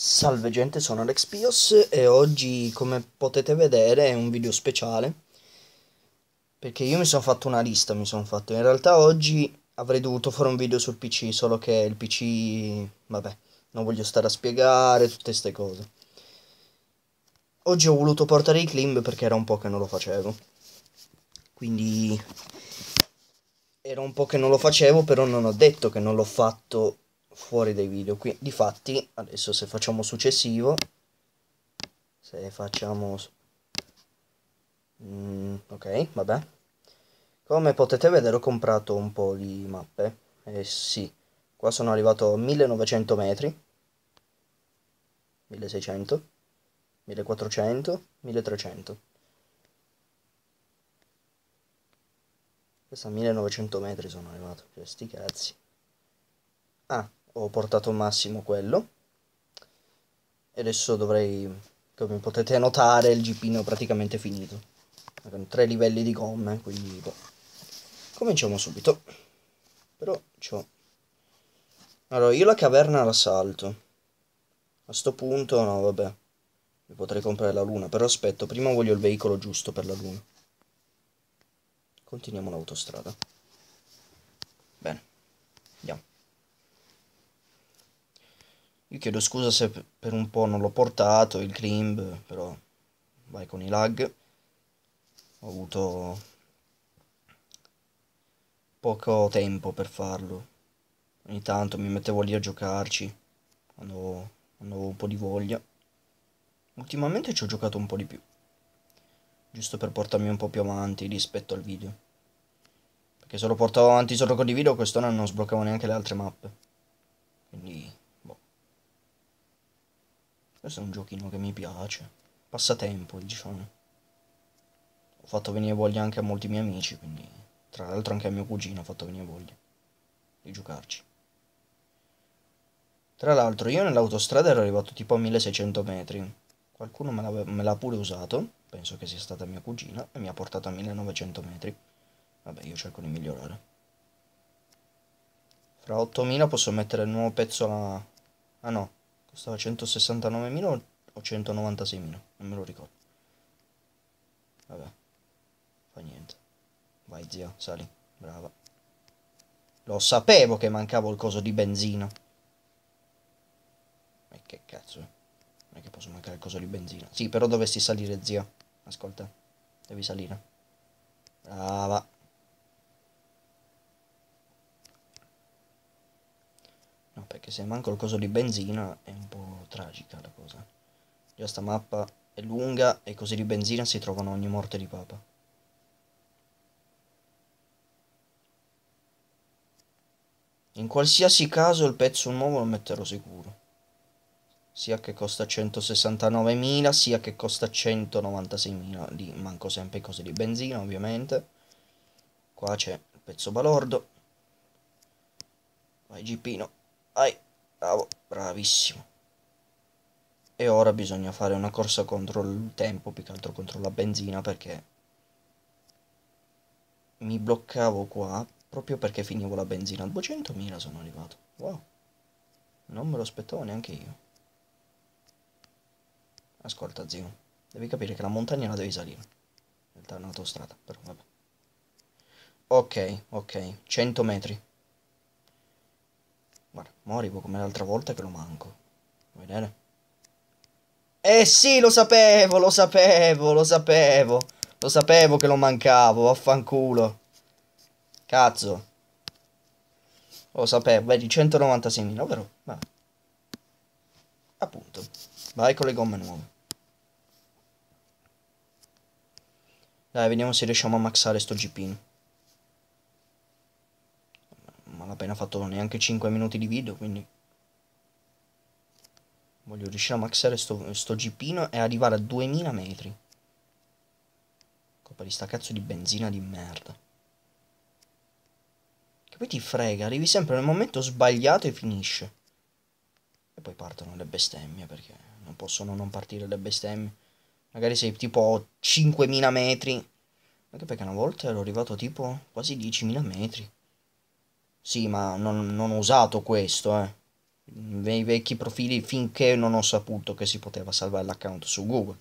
Salve gente, sono Alex Pios e oggi, come potete vedere, è un video speciale perché io mi sono fatto una lista, mi sono fatto. In realtà oggi avrei dovuto fare un video sul PC, solo che il PC, vabbè, non voglio stare a spiegare tutte queste cose. Oggi ho voluto portare i climb perché era un po' che non lo facevo. Quindi era un po' che non lo facevo, però non ho detto che non l'ho fatto fuori dai video qui difatti adesso se facciamo successivo se facciamo mm, ok vabbè come potete vedere ho comprato un po' di mappe eh sì qua sono arrivato a 1900 metri 1600 1400 1300 questa 1900 metri sono arrivato cioè sti cazzi ah ho portato massimo quello e adesso dovrei come potete notare il gipino è praticamente finito con tre livelli di gomme eh, quindi boh. cominciamo subito però c'ho allora io la caverna la salto a sto punto no vabbè mi potrei comprare la luna però aspetto prima voglio il veicolo giusto per la luna continuiamo l'autostrada Io chiedo scusa se per un po' non l'ho portato, il crimb, però vai con i lag. Ho avuto poco tempo per farlo. Ogni tanto mi mettevo lì a giocarci, quando, quando avevo un po' di voglia. Ultimamente ci ho giocato un po' di più, giusto per portarmi un po' più avanti rispetto al video. Perché se lo portavo avanti solo con i video, quest'ora non sbloccavo neanche le altre mappe. Quindi questo è un giochino che mi piace. Passatempo, diciamo. Ho fatto venire voglia anche a molti miei amici, quindi... Tra l'altro anche a mio cugino ho fatto venire voglia di giocarci. Tra l'altro io nell'autostrada ero arrivato tipo a 1600 metri. Qualcuno me l'ha pure usato, penso che sia stata mia cugina, e mi ha portato a 1900 metri. Vabbè, io cerco di migliorare. Fra 8000 posso mettere il nuovo pezzo a... Ah no, Costava 169.000 o 196.000, non me lo ricordo. Vabbè, fa niente. Vai zio sali, brava. Lo sapevo che mancava il coso di benzina. E che cazzo, eh? non è che posso mancare il coso di benzina. Sì, però dovresti salire zio ascolta, devi salire. Brava. perché se manco il coso di benzina è un po' tragica la cosa. Già sta mappa è lunga e così di benzina si trovano ogni morte di papa. In qualsiasi caso il pezzo nuovo lo metterò sicuro. Sia che costa 169.000, sia che costa 196.000. Lì manco sempre cose di benzina, ovviamente. Qua c'è il pezzo balordo. Vai Gipino. Ai, bravo, bravissimo. E ora bisogna fare una corsa contro il tempo, più che altro contro la benzina, perché mi bloccavo qua proprio perché finivo la benzina. 200.000 sono arrivato. Wow. Non me lo aspettavo neanche io. Ascolta, zio. Devi capire che la montagna la devi salire. In realtà è un'autostrada, però vabbè. Ok, ok. 100 metri. Moribo come l'altra volta che lo manco. Vuoi vedere? Eh sì, lo sapevo, lo sapevo, lo sapevo. Lo sapevo che lo mancavo, vaffanculo. Cazzo. Lo sapevo, vedi, 196.000, vero? Ma... Appunto. Vai con le gomme nuove. Dai, vediamo se riusciamo a maxare sto GP. appena fatto neanche 5 minuti di video, quindi... Voglio riuscire a maxare sto, sto jeepino e arrivare a 2000 metri. Colpa di sta cazzo di benzina di merda. Che poi ti frega, arrivi sempre nel momento sbagliato e finisce. E poi partono le bestemmie, perché non possono non partire le bestemmie. Magari sei tipo 5000 metri. Anche perché una volta ero arrivato tipo quasi 10.000 metri. Sì, ma non, non, ho usato questo, eh. I vecchi profili finché non ho saputo che si poteva salvare l'account su Google.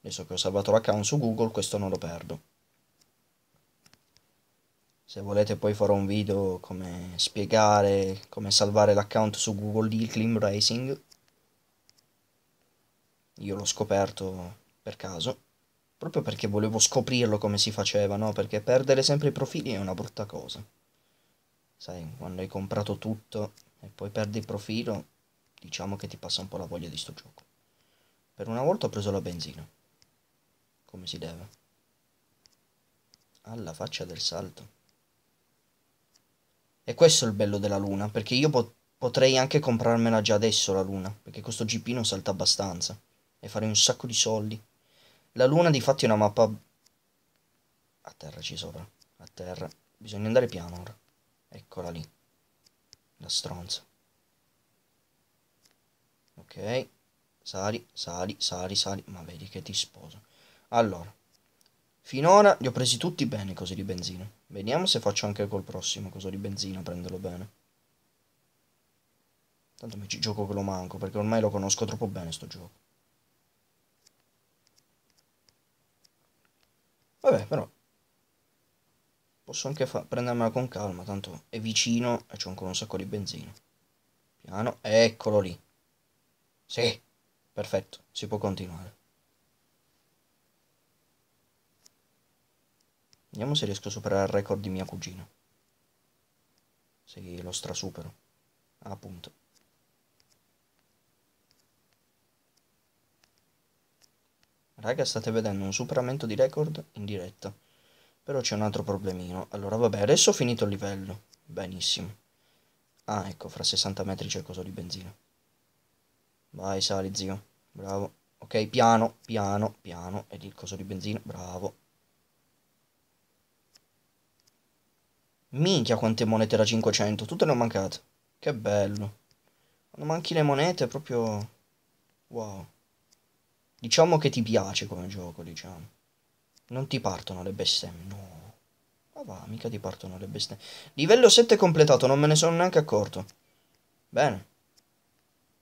Adesso che ho salvato l'account su Google, questo non lo perdo. Se volete poi farò un video come spiegare come salvare l'account su Google di Clean Racing. Io l'ho scoperto per caso. Proprio perché volevo scoprirlo come si faceva, no? Perché perdere sempre i profili è una brutta cosa sai, quando hai comprato tutto e poi perdi il profilo, diciamo che ti passa un po' la voglia di sto gioco. Per una volta ho preso la benzina, come si deve. Alla faccia del salto. E questo è il bello della luna, perché io pot potrei anche comprarmela già adesso la luna, perché questo GP non salta abbastanza, e farei un sacco di soldi. La luna di fatti è una mappa... A terra ci sopra, a terra. Bisogna andare piano ora. Eccola lì. La stronza. Ok. Sali, sali, sali, sali. Ma vedi che ti sposo. Allora. Finora li ho presi tutti bene così di benzina. Vediamo se faccio anche col prossimo coso di benzina, prenderlo bene. Tanto mi ci gioco che lo manco, perché ormai lo conosco troppo bene sto gioco. Vabbè, però posso anche fa prendermela con calma, tanto è vicino e c'è ancora un sacco di benzina. Piano, eccolo lì. Sì, perfetto, si può continuare. Vediamo se riesco a superare il record di mia cugina. Sì, lo strasupero. Ah, appunto. Raga, state vedendo un superamento di record in diretta. Però c'è un altro problemino. Allora, vabbè, adesso ho finito il livello. Benissimo. Ah, ecco, fra 60 metri c'è il coso di benzina. Vai, sali, zio. Bravo. Ok, piano, piano, piano. Ed il coso di benzina. Bravo. Minchia quante monete da 500. Tutte ne ho mancate. Che bello. Quando manchi le monete è proprio... Wow. Diciamo che ti piace come gioco, diciamo. Non ti partono le bestemmie, no. Ma va, mica ti partono le bestemmie. Livello 7 completato, non me ne sono neanche accorto. Bene.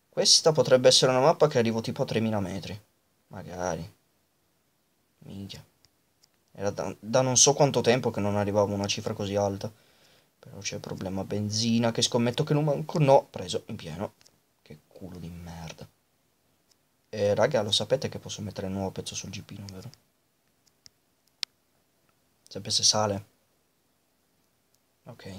Questa potrebbe essere una mappa che arrivo tipo a 3000 metri. Magari. Minchia. Era da, da, non so quanto tempo che non arrivavo a una cifra così alta. Però c'è il problema benzina che scommetto che non manco... No, preso in pieno. Che culo di merda. E eh, raga, lo sapete che posso mettere il nuovo pezzo sul GP, non vero? Sempre cioè, se sale. Ok.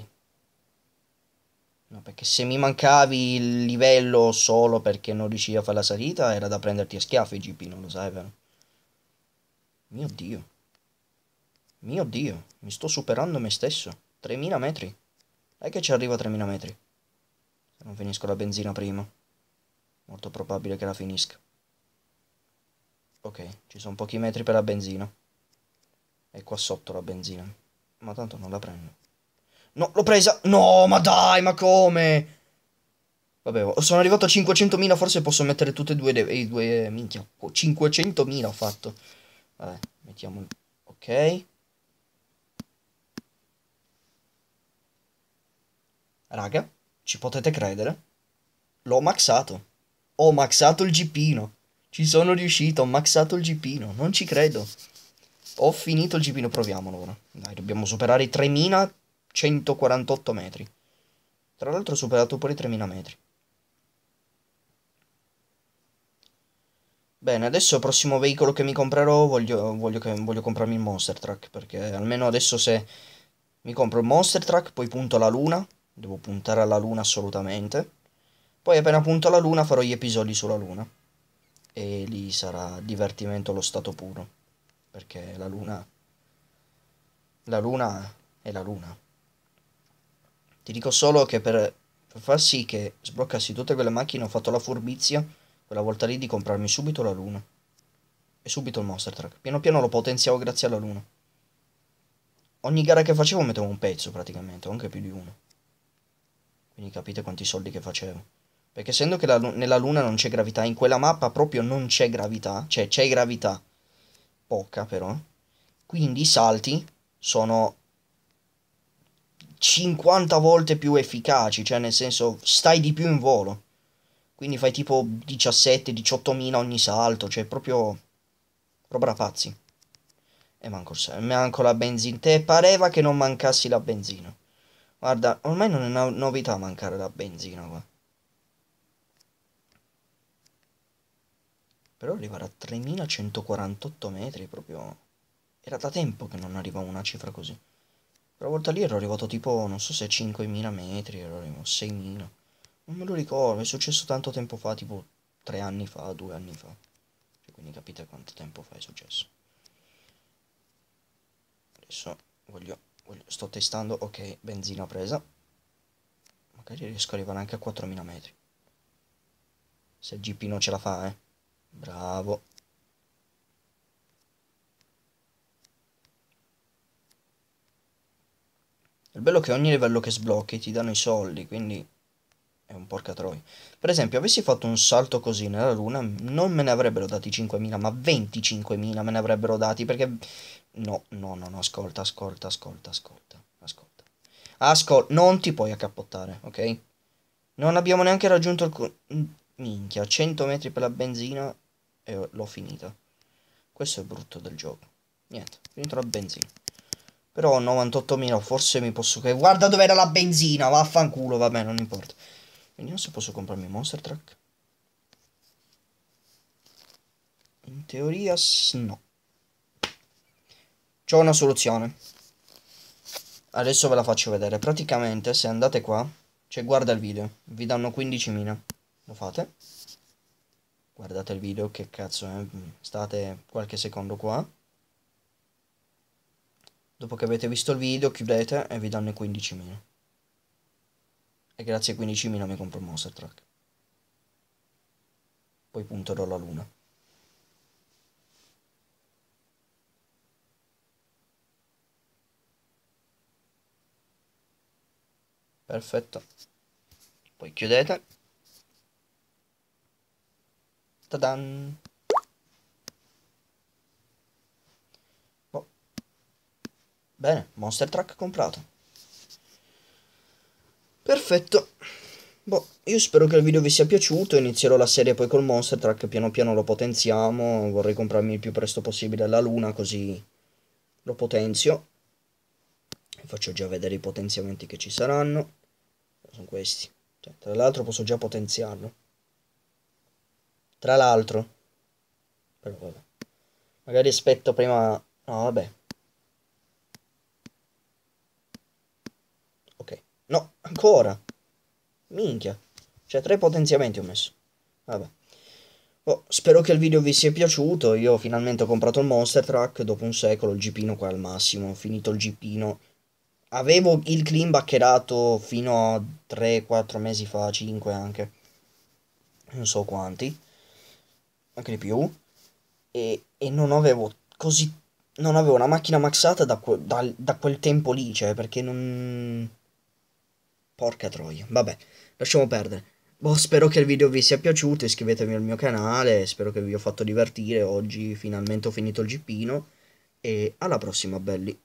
No, perché se mi mancavi il livello solo perché non riuscivi a fare la salita, era da prenderti a schiaffi GP, non lo sai, vero? Mio Dio. Mio Dio, mi sto superando me stesso. 3000 metri. Dai che ci arrivo a 3000 metri. Se non finisco la benzina prima. Molto probabile che la finisca. Ok, ci sono pochi metri per la benzina. È qua sotto la benzina. Ma tanto non la prendo. No, l'ho presa! No, ma dai, ma come? Vabbè, sono arrivato a 500.000, forse posso mettere tutte e due i due... Eh, minchia, 500.000 ho fatto. Vabbè, mettiamo... Ok. Raga, ci potete credere? L'ho maxato. Ho maxato il gipino. Ci sono riuscito, ho maxato il gipino. Non ci credo. Ho finito il gipino, proviamolo ora. Dai, dobbiamo superare i 3148 metri. Tra l'altro ho superato pure i 3000 metri. Bene, adesso il prossimo veicolo che mi comprerò voglio, voglio, che, voglio comprarmi il Monster Truck, perché almeno adesso se mi compro il Monster Truck, poi punto la luna, devo puntare alla luna assolutamente, poi appena punto la luna farò gli episodi sulla luna, e lì sarà divertimento allo stato puro perché la luna, la luna è la luna. Ti dico solo che per, far sì che sbloccassi tutte quelle macchine ho fatto la furbizia quella volta lì di comprarmi subito la luna. E subito il Monster Truck. Piano piano lo potenziavo grazie alla luna. Ogni gara che facevo mettevo un pezzo praticamente, o anche più di uno. Quindi capite quanti soldi che facevo. Perché essendo che la, nella luna non c'è gravità, in quella mappa proprio non c'è gravità, cioè c'è gravità, poca però. Quindi i salti sono 50 volte più efficaci, cioè nel senso stai di più in volo. Quindi fai tipo 17-18.000 ogni salto, cioè proprio roba pazzi. E manco, manco la benzina. Te pareva che non mancassi la benzina. Guarda, ormai non è una novità mancare la benzina qua. Però arrivare a 3148 metri proprio... Era da tempo che non arrivavo a una cifra così. Quella volta lì ero arrivato tipo, non so se 5000 metri, ero arrivato 6000. Non me lo ricordo, è successo tanto tempo fa, tipo 3 anni fa, 2 anni fa. Cioè, quindi capite quanto tempo fa è successo. Adesso voglio, voglio sto testando, ok, benzina presa. Magari riesco ad arrivare anche a 4000 metri. Se il GP non ce la fa, eh. Bravo. Il bello è che ogni livello che sblocchi ti danno i soldi, quindi è un porca troia. Per esempio, avessi fatto un salto così nella luna, non me ne avrebbero dati 5.000, ma 25.000 me ne avrebbero dati, perché... No, no, no, no, ascolta, ascolta, ascolta, ascolta, ascolta. Ascolta, non ti puoi accappottare, ok? Non abbiamo neanche raggiunto il... Minchia, 100 metri per la benzina e l'ho finita. Questo è brutto del gioco. Niente, finito la benzina. Però 98.000 forse mi posso... Guarda dove era la benzina, vaffanculo, vabbè, non importa. Vediamo se posso comprarmi Monster Truck. In teoria no. C'ho una soluzione. Adesso ve la faccio vedere. Praticamente se andate qua, cioè guarda il video, vi danno 15.000. Lo fate guardate il video che cazzo è, mm, state qualche secondo qua. Dopo che avete visto il video chiudete e vi danno i 15.000. E grazie ai 15.000 mi compro il Monster Truck. Poi punterò la luna. Perfetto. Poi chiudete. Tadan. Oh. Bene, Monster Truck comprato. Perfetto. Boh, io spero che il video vi sia piaciuto, inizierò la serie poi col Monster Truck, piano piano lo potenziamo, vorrei comprarmi il più presto possibile la luna così lo potenzio. Vi faccio già vedere i potenziamenti che ci saranno, sono questi. Cioè, tra l'altro posso già potenziarlo. Tra l'altro. Però vabbè. Magari aspetto prima... No, vabbè. Ok. No, ancora. Minchia. Cioè, tre potenziamenti ho messo. Vabbè. Oh, spero che il video vi sia piaciuto. Io finalmente ho comprato il Monster Truck. Dopo un secolo il GPino qua al massimo. Ho finito il GPino. Avevo il clean baccherato fino a 3-4 mesi fa, 5 anche. Non so quanti anche di più, e, e non avevo così... Non avevo la macchina maxata da, que, da, da quel tempo lì, cioè, perché non... Porca troia, vabbè, lasciamo perdere. Boh, spero che il video vi sia piaciuto, iscrivetevi al mio canale, spero che vi ho fatto divertire, oggi finalmente ho finito il gippino, e alla prossima belli.